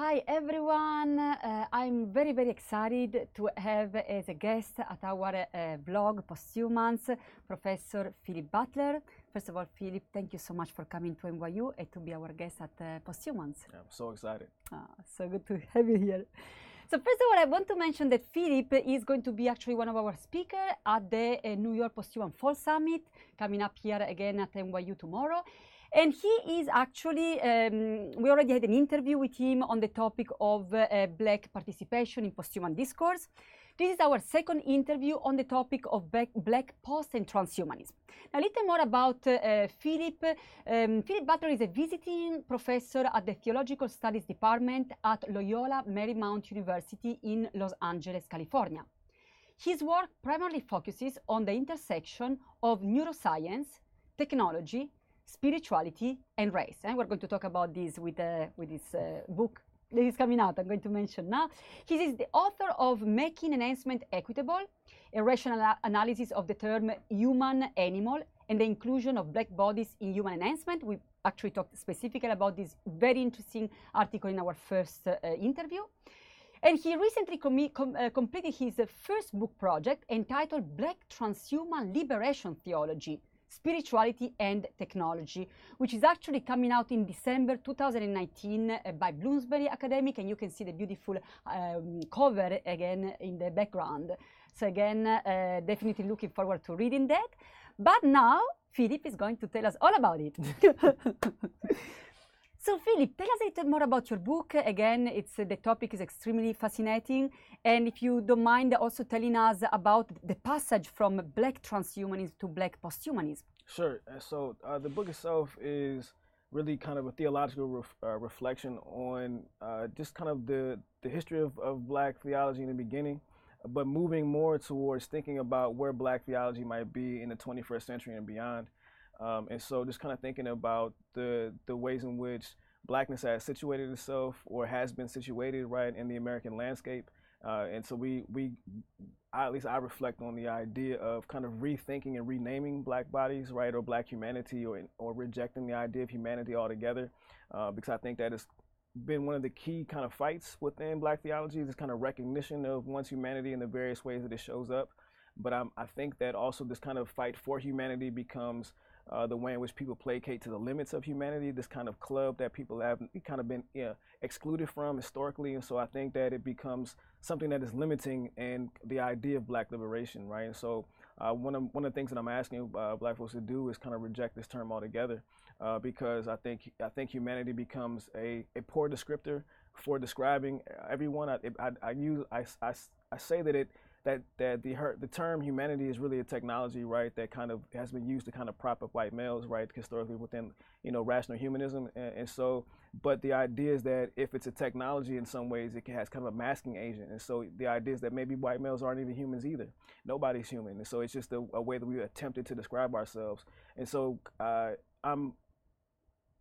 Hi everyone, uh, I'm very very excited to have as a guest at our uh, blog Posthumans Professor Philip Butler. First of all, Philip, thank you so much for coming to NYU and to be our guest at uh, Posthumans. Yeah, I'm so excited. Ah, so good to have you here. So first of all, I want to mention that Philip is going to be actually one of our speakers at the uh, New York Posthuman Fall Summit coming up here again at NYU tomorrow. And he is actually, um, we already had an interview with him on the topic of uh, Black participation in posthuman discourse. This is our second interview on the topic of Black post and transhumanism. Now, a little more about uh, Philip. Um, Philip Butler is a visiting professor at the Theological Studies Department at Loyola Marymount University in Los Angeles, California. His work primarily focuses on the intersection of neuroscience, technology, spirituality and race. And eh? we're going to talk about this with, uh, with this uh, book that is coming out, I'm going to mention now. He is the author of Making Enhancement Equitable, a rational analysis of the term human animal and the inclusion of black bodies in human enhancement. We actually talked specifically about this very interesting article in our first uh, uh interview. And he recently com com uh, completed his uh, first book project entitled Black Transhuman Liberation Theology Spirituality and Technology, which is actually coming out in December 2019 uh, by Bloomsbury Academic, and you can see the beautiful um, cover again in the background. So again, uh, definitely looking forward to reading that. But now Philip is going to tell us all about it. So, Philip, tell us a little more about your book. Again, it's uh, the topic is extremely fascinating, and if you don't mind, uh, also telling us about the passage from black transhumanism to black posthumanism. Sure. Uh, so, uh, the book itself is really kind of a theological ref, uh, reflection on just kind of the the history of, of black theology in the beginning, but moving more towards thinking about where black theology might be in the 21st century and beyond. Um, and so just kind of thinking about the, the ways in which blackness has situated itself or has been situated right in the American landscape. Uh, and so we, we I, at least I reflect on the idea of kind of rethinking and renaming black bodies, right, or black humanity, or, or rejecting the idea of humanity altogether, uh, because I think that has been one of the key kind of fights within black theology, this kind of recognition of one's humanity in the various ways that it shows up. But I'm, i think that also this kind of fight for humanity becomes uh, the way in which people placate to the limits of humanity, this kind of club that people have kind of been you know, excluded from historically. And so I think that it becomes something that is limiting and the idea of black liberation, right? And so uh, one, of, one of the things that I'm asking uh, black folks to do is kind of reject this term altogether uh, because I think, I think humanity becomes a, a poor descriptor for describing everyone. I, I, I use, I, I, I say that it that that the her, the term humanity is really a technology, right? That kind of has been used to kind of prop up white males, right? Historically within you know rational humanism, and, and so but the idea is that if it's a technology in some ways, it has kind of a masking agent, and so the idea is that maybe white males aren't even humans either. Nobody's human, and so it's just a, a way that we attempted to describe ourselves, and so uh, I'm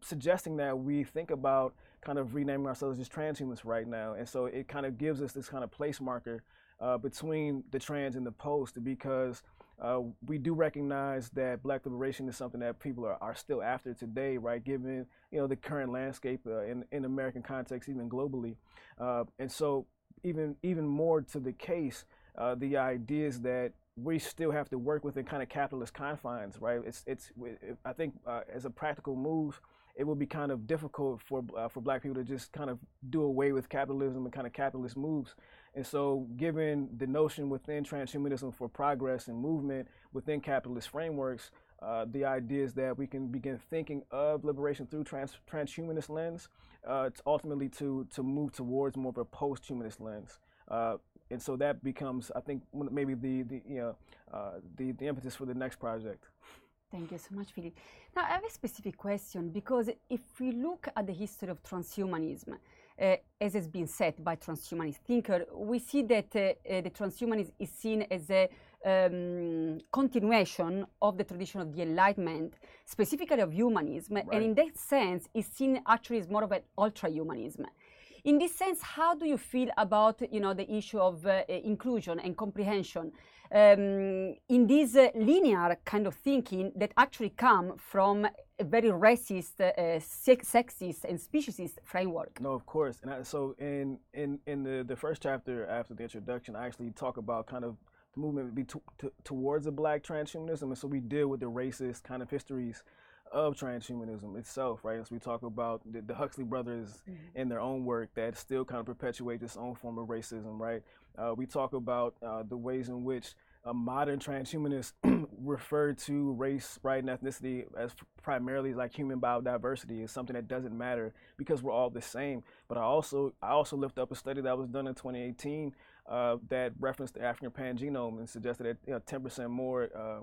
suggesting that we think about kind of renaming ourselves as transhumans right now. And so it kind of gives us this kind of place marker uh, between the trans and the post because uh, we do recognize that black liberation is something that people are, are still after today, right? Given you know the current landscape uh, in in American context, even globally, uh, and so even even more to the case, uh, the ideas that we still have to work within kind of capitalist confines, right? It's it's I think uh, as a practical move. It would be kind of difficult for uh, for Black people to just kind of do away with capitalism and kind of capitalist moves and so, given the notion within transhumanism for progress and movement within capitalist frameworks, uh, the idea is that we can begin thinking of liberation through trans- transhumanist lens, uh, to ultimately to to move towards more of a post-humanist lens. Uh, and so that becomes, I think, maybe the the you know, uh, the the impetus for the next project. Thank you so much, Philip. Now I have a specific question because if we look at the history of transhumanism, uh, as has been said by transhumanist thinker, we see that uh, uh, the transhumanism is seen as a um, continuation of the tradition of the Enlightenment, specifically of humanism, right. and in that sense, is seen actually as more of an ultra-humanism. In this sense, how do you feel about you know the issue of uh, uh, inclusion and comprehension um, in this uh, linear kind of thinking that actually come from a very racist, uh, uh sexist, and speciesist framework? No, of course. And I, so in in in the, the first chapter after the introduction, I actually talk about kind of the movement be towards a black transhumanism, and so we deal with the racist kind of histories of transhumanism itself, right? As we talk about the, the Huxley brothers mm hmm in their own work that still kind of perpetuate this own form of racism, right? Uh, we talk about uh, the ways in which a modern transhumanists refer to race, right, and ethnicity as primarily like human biodiversity is something that doesn't matter because we're all the same. But I also I also lift up a study that was done in 2018 uh, that referenced the African pangenome and suggested that you know, 10% more uh,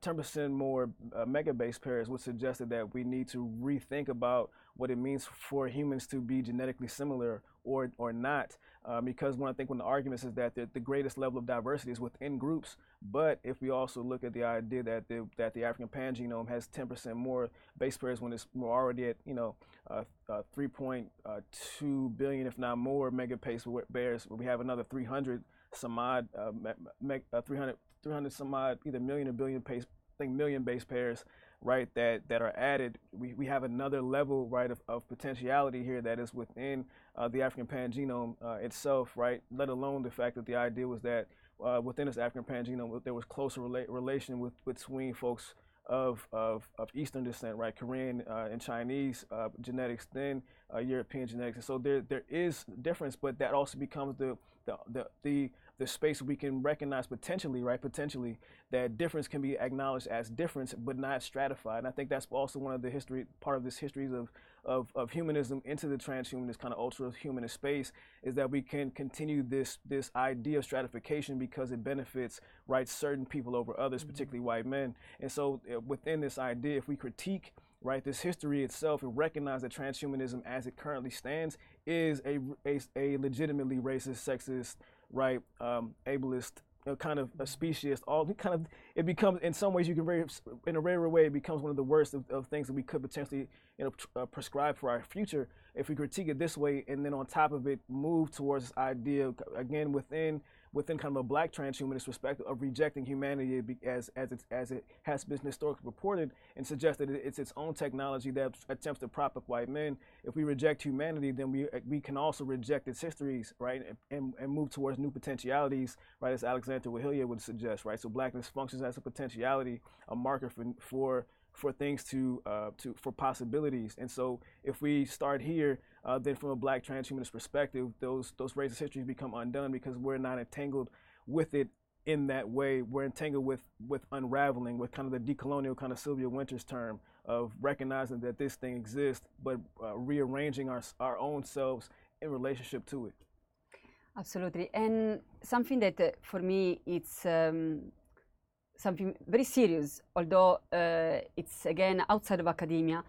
ten percent more uh, mega base pairs, which suggested that we need to rethink about what it means for humans to be genetically similar or or not. Um, because one, I think one of the arguments is that the, the, greatest level of diversity is within groups. But if we also look at the idea that the that the African pangenome has 10% more base pairs when it's we're already at you know uh, uh, 3.2 uh, billion, if not more, megapace bears. We have another 300 some odd, uh, me, uh, 300 300 some odd, either million or billion pace I think million base pairs, right, that, that are added, we, we have another level, right, of, of potentiality here that is within uh, the African pangenome uh, itself, right? Let alone the fact that the idea was that uh, within this African pangenome, there was closer rela- relation with, between folks of, of, of Eastern descent, right? Korean uh, and Chinese uh, genetics, then uh, European genetics. And so there, there is difference, but that also becomes the, the, the, the the space we can recognize potentially, right? Potentially that difference can be acknowledged as difference, but not stratified. And I think that's also one of the history part of this histories of of, of humanism into the transhumanist kind of ultra humanist space is that we can continue this this idea of stratification because it benefits right certain people over others, mm-hmm. particularly white men. And so uh, within this idea, if we critique right? This history itself and recognize that transhumanism as it currently stands is a, a, a legitimately racist, sexist, right? Um, ableist, you know, kind of a speciest. All kind of it becomes in some ways you can very in a rare way it becomes one of the worst of, of things that we could potentially you know uh, prescribe for our future if we critique it this way and then on top of it move towards this idea again within within kind of a black transhumanist perspective of rejecting humanity as as it, as it has been historically reported and suggest that it's its own technology that attempts to prop up white men. If we reject humanity, then we we can also reject its histories, right, and, and, and move towards new potentialities, right, as Alexander Wahilia would suggest, right. So blackness functions as a potentiality, a marker for for for things to, uh, to for possibilities. And so if we start here, uh, then from a black transhumanist perspective, those those racist histories become undone because we're not entangled with it in that way. We're entangled with with unraveling, with kind of the decolonial kind of Sylvia Winters term of recognizing that this thing exists, but uh, rearranging our our own selves in relationship to it. Absolutely, and something that uh, for me it's. Um something very serious, although uh, it's again outside of academia.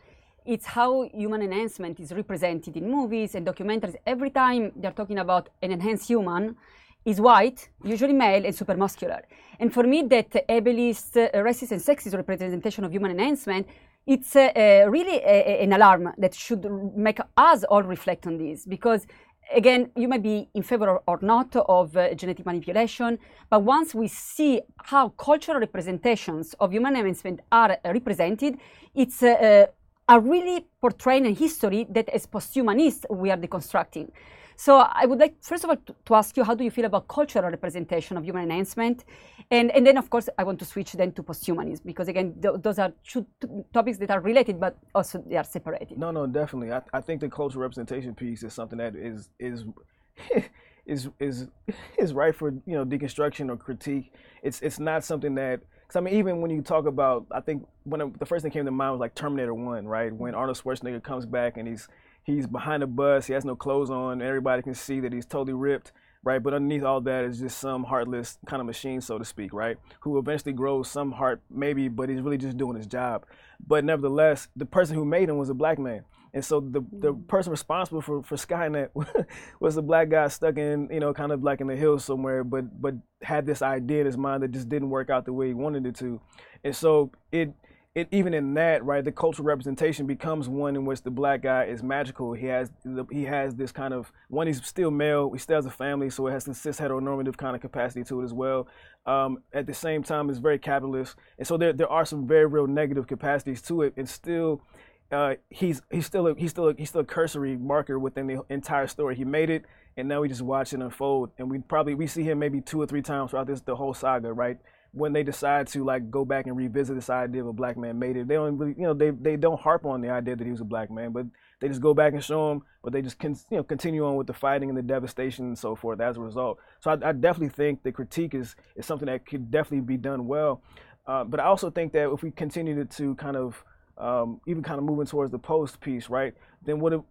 It's how human enhancement is represented in movies and documentaries. Every time they're talking about an enhanced human, is white, usually male, and super muscular. And for me, that ableist, uh, racist, and sexist representation of human enhancement, it's uh, uh, really a, a, an alarm that should make us all reflect on this because again, you might be in favor or not of uh, genetic manipulation, but once we see how cultural representations of human advancement are represented, it's uh, really portraying a history that as posthumanists we are deconstructing. So I would like, first of all, to, ask you, how do you feel about cultural representation of human enhancement? And, and then, of course, I want to switch then to posthumanism, because again, th- those are two t- topics that are related, but also they are separated. No, no, definitely. I, I think the cultural representation piece is something that is, is, is, is, is right for, you know, deconstruction or critique. It's, it's not something that, I mean, even when you talk about, I think when the first thing came to mind was like Terminator One, right? When Arnold Schwarzenegger comes back and he's he's behind a bus. He has no clothes on. Everybody can see that he's totally ripped, right? But underneath all that is just some heartless kind of machine, so to speak, right? Who eventually grows some heart, maybe, but he's really just doing his job. But nevertheless, the person who made him was a black man. And so the, the mm. person responsible for, for Skynet was a black guy stuck in, you know, kind of like in the hills somewhere, but but had this idea in his mind that just didn't work out the way he wanted it to. And so it it, even in that, right, the cultural representation becomes one in which the black guy is magical. He has he has this kind of one. He's still male. He still has a family, so it has this cis heteronormative kind of capacity to it as well. Um, at the same time, it's very capitalist, and so there there are some very real negative capacities to it, and still. Uh, he's he's still a, he's still a, he's still a cursory marker within the entire story. He made it, and now we just watch it unfold. And we probably we see him maybe two or three times throughout this the whole saga, right? when they decide to like go back and revisit this idea of a black man made it, they don't really, you know, they they don't harp on the idea that he was a black man, but they just go back and show him, but they just can, you know continue on with the fighting and the devastation and so forth as a result. So I, I definitely think the critique is is something that could definitely be done well, uh, but I also think that if we continue to, to kind of um, even kind of moving towards the post piece, right? Then what? If,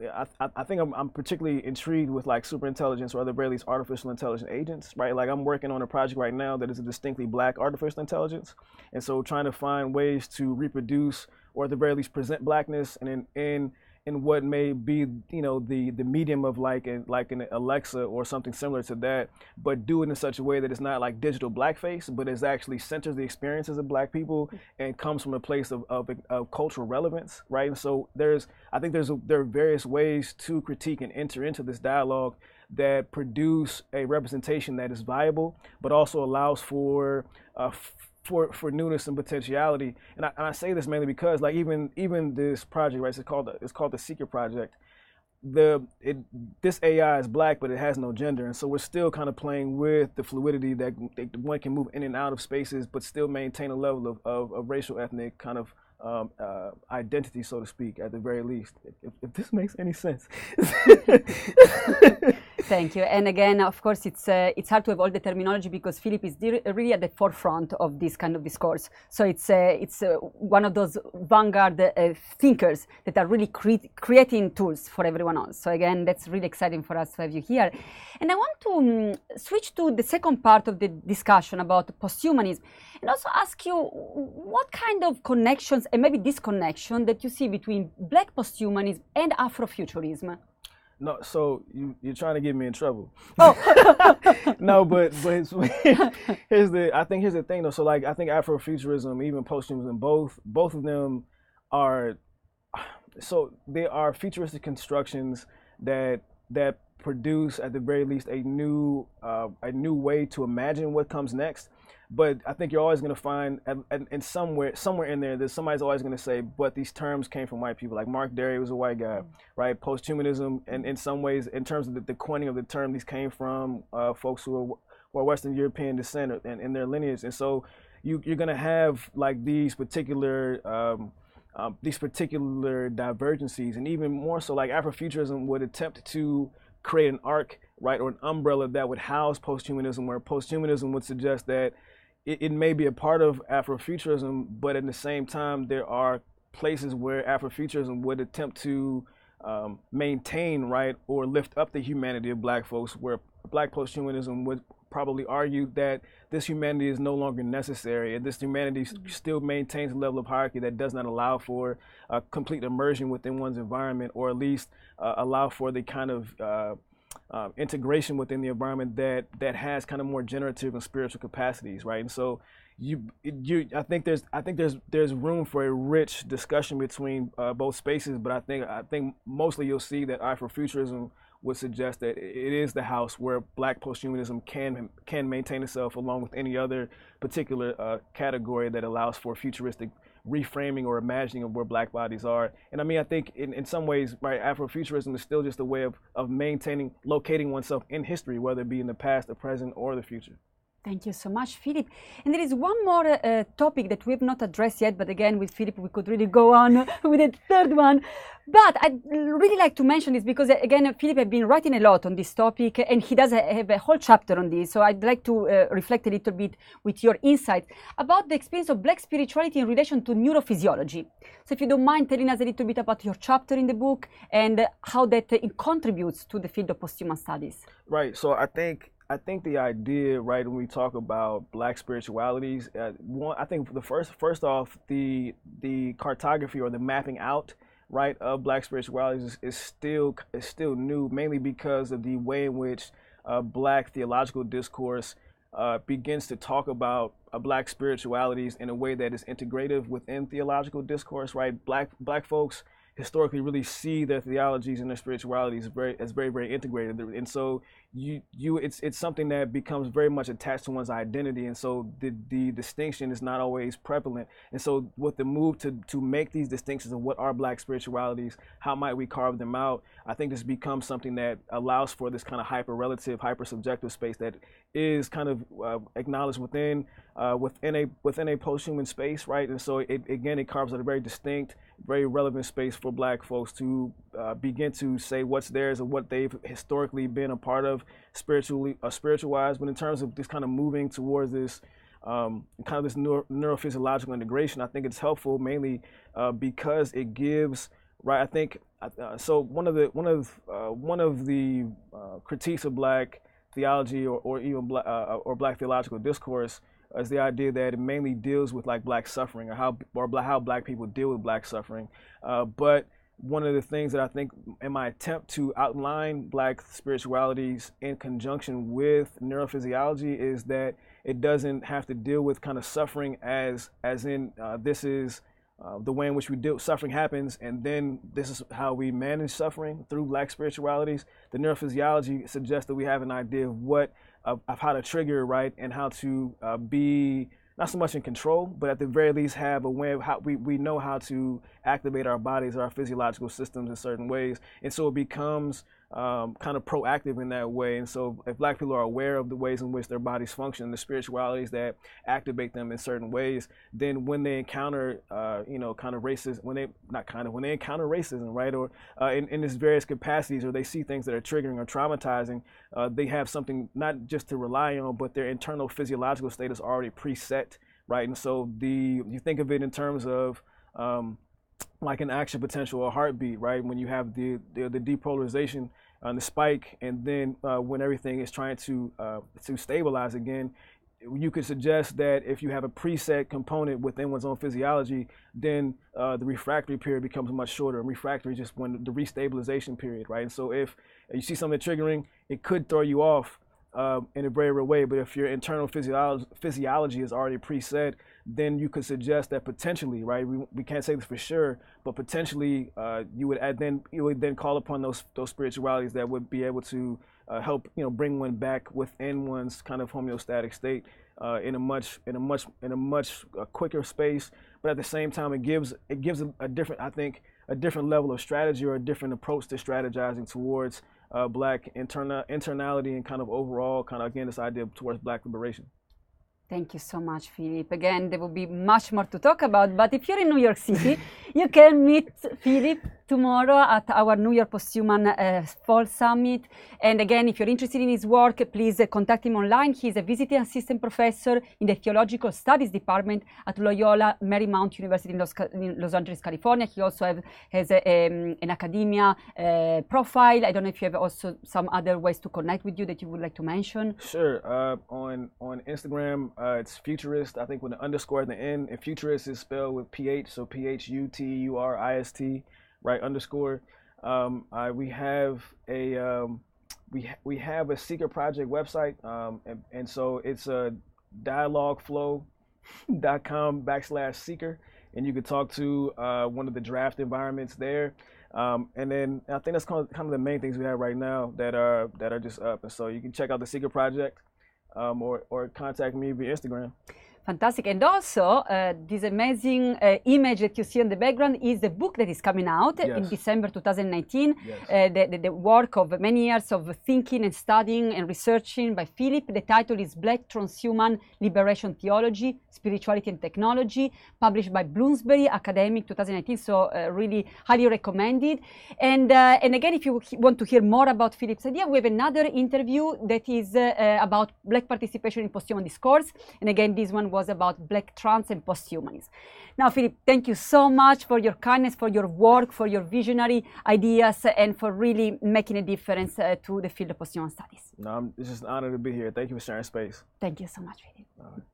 I, I think I'm, I'm particularly intrigued with like superintelligence or other least artificial intelligence agents, right? Like I'm working on a project right now that is a distinctly black artificial intelligence, and so trying to find ways to reproduce or at the very least present blackness and in, in in what may be you know the the medium of like a, like an Alexa or something similar to that, but do it in such a way that it's not like digital blackface, but it actually centers the experiences of Black people mm-hmm. and comes from a place of, of, of cultural relevance, right? And so there's I think there's a, there are various ways to critique and enter into this dialogue that produce a representation that is viable, but also allows for uh, for for newness and potentiality. And I, and I say this mainly because like even even this project, right? It's called the, it's called the secret Project. The it this AI is black, but it has no gender, and so we're still kind of playing with the fluidity that, that one can move in and out of spaces, but still maintain a level of, of, of racial, ethnic kind of um, uh, identity, so to speak, at the very least. If, if this makes any sense. Thank you. And again, of course, it's uh, it's hard to have all the terminology because Philip is really at the forefront of this kind of discourse. So it's uh, it's uh, one of those vanguard uh, thinkers that are really cre creating tools for everyone else. So again, that's really exciting for us to have you here. And I want to um, switch to the second part of the discussion about posthumanism, and also ask you what kind of connections and maybe disconnection that you see between Black posthumanism and Afrofuturism. No, so you you're trying to get me in trouble. Oh. no, but but here's the I think here's the thing though. So like I think Afrofuturism, even posthumanism, both both of them are so they are futuristic constructions that that produce at the very least a new uh, a new way to imagine what comes next but I think you're always going to find, and, somewhere somewhere in there, that somebody's always going to say, "But these terms came from white people." Like Mark Derry was a white guy, mm-hmm. right? Posthumanism, and in some ways, in terms of the, the coining of the term, these came from uh, folks who are who are Western European descent and in their lineage, and so you, you're going to have like these particular. Um, um, these particular divergencies, and even more so, like Afrofuturism would attempt to create an arc, right, or an umbrella that would house posthumanism, where posthumanism would suggest that it, it may be a part of Afrofuturism, but at the same time, there are places where Afrofuturism would attempt to um, maintain, right, or lift up the humanity of black folks, where black posthumanism would probably argue that this humanity is no longer necessary and this humanity mm-hmm. still maintains a level of hierarchy that does not allow for a complete immersion within one's environment or at least uh, allow for the kind of uh, uh, integration within the environment that that has kind of more generative and spiritual capacities, right? And so you you I think there's I think there's there's room for a rich discussion between uh, both spaces, but I think I think mostly you'll see that Afrofuturism would suggest that it is the house where Black posthumanism can can maintain itself along with any other particular uh, category that allows for futuristic reframing or imagining of where black bodies are. And I mean, I think in, in some ways, right, Afrofuturism is still just a way of, of maintaining, locating oneself in history, whether it be in the past, the present, or the future. Thank you so much, Philip. And there is one more uh, uh topic that we have not addressed yet, but again, with Philip, we could really go on with the third one. But I'd really like to mention this because, uh, again, Philip has been writing a lot on this topic and he does have a whole chapter on this. So I'd like to uh, reflect a little bit with your insights about the experience of Black spirituality in relation to neurophysiology. So, if you don't mind telling us a little bit about your chapter in the book and how that uh, contributes to the field of posthuman studies. Right. So, I think I think the idea, right, when we talk about black spiritualities, uh, one, I think the first, first off, the the cartography or the mapping out, right, of black spiritualities is, is still is still new, mainly because of the way in which uh, black theological discourse uh, begins to talk about uh, black spiritualities in a way that is integrative within theological discourse, right? Black black folks historically really see their theologies and their spiritualities very, as very very integrated, and so you you it's it's something that becomes very much attached to one's identity and so the the distinction is not always prevalent and so with the move to to make these distinctions of what are black spiritualities how might we carve them out i think this becomes something that allows for this kind of hyper relative hyper subjective space that is kind of uh, acknowledged within uh, within a within a post-human space right and so it, again it carves out a very distinct very relevant space for black folks to uh, begin to say what's theirs or what they've historically been a part of spiritually, uh, spiritual wise. But in terms of just kind of moving towards this. Um, kind of this neuro- neurophysiological integration, I think it's helpful mainly uh, because it gives right. I think uh, so. One of the one of uh, one of the uh, critiques of black theology or, or even black, uh, or black theological discourse is the idea that it mainly deals with like black suffering or how or how black people deal with black suffering, but one of the things that I think in my attempt to outline black spiritualities in conjunction with neurophysiology is that it doesn't have to deal with kind of suffering as as in uh, this is uh, the way in which we deal suffering happens and then this is how we manage suffering through black spiritualities the neurophysiology suggests that we have an idea of what of, of how to trigger right and how to uh, be not so much in control, but at the very least have a way how we, we know how to activate our bodies, our physiological systems in certain ways. And so it becomes um, kind of proactive in that way. And so, if Black people are aware of the ways in which their bodies function, the spiritualities that activate them in certain ways, then when they encounter, uh, you know, kind of racism, when they not kind of when they encounter racism, right, or uh, in, in its various capacities, or they see things that are triggering or traumatizing, uh, they have something not just to rely on, but their internal physiological state is already preset, right. And so, the you think of it in terms of um, like an action potential, a heartbeat, right? When you have the the, the depolarization and uh, the spike, and then uh, when everything is trying to uh, to stabilize again, you could suggest that if you have a preset component within one's own physiology, then uh, the refractory period becomes much shorter. And refractory is just when the restabilization period, right? And so if you see something triggering, it could throw you off um, in a very real way. But if your internal physiology, physiology is already preset, then you could suggest that potentially, right? We, we can't say this for sure, but potentially uh, you would add, then you would then call upon those those spiritualities that would be able to uh, help you know bring one back within one's kind of homeostatic state uh, in a much in a much in a much uh, quicker space. But at the same time, it gives it gives a, a, different I think a different level of strategy or a different approach to strategizing towards uh, black interna- internality and kind of overall kind of again this idea towards black liberation Thank you so much, Philip. Again, there will be much more to talk about, but if you're in New York City, you can meet Philip tomorrow at our New York Posthuman uh, Fall Summit. And again, if you're interested in his work, please uh, contact him online. He's a visiting assistant professor in the Theological Studies Department at Loyola Marymount University in Los, in Los Angeles, California. He also have, has a, uh, um, an academia uh, profile. I don't know if you have also some other ways to connect with you that you would like to mention. Sure. Uh, on, on Instagram, uh, it's futurist, I think, with an underscore at the end. And futurist is spelled with PH, so P H U T U R I S T, right? Underscore. Um, I, we have a um, we ha- we have a secret project website, um, and, and, so it's a dialogeflow.com backslash seeker, and you can talk to uh, one of the draft environments there. Um, and then I think that's kind of, kind of, the main things we have right now that are that are just up. And so you can check out the Secret Project um, or, or contact me via Instagram. Fantastic. And also, uh, this amazing uh, image that you see on the background is the book that is coming out yes. in December 2019. Yes. Uh, the, the, the, work of many years of thinking and studying and researching by Philip. The title is Black Transhuman Liberation Theology, Spirituality and Technology, published by Bloomsbury Academic 2019. So, uh, really highly recommended. And, uh, and again, if you want to hear more about Philip's idea, we have another interview that is uh, about Black participation in post human discourse. And again, this one was about black trans and posthumans. Now, Philip, thank you so much for your kindness, for your work, for your visionary ideas, and for really making a difference uh, to the field of posthuman studies. No, it's just an honor to be here. Thank you for sharing space. Thank you so much, Philip.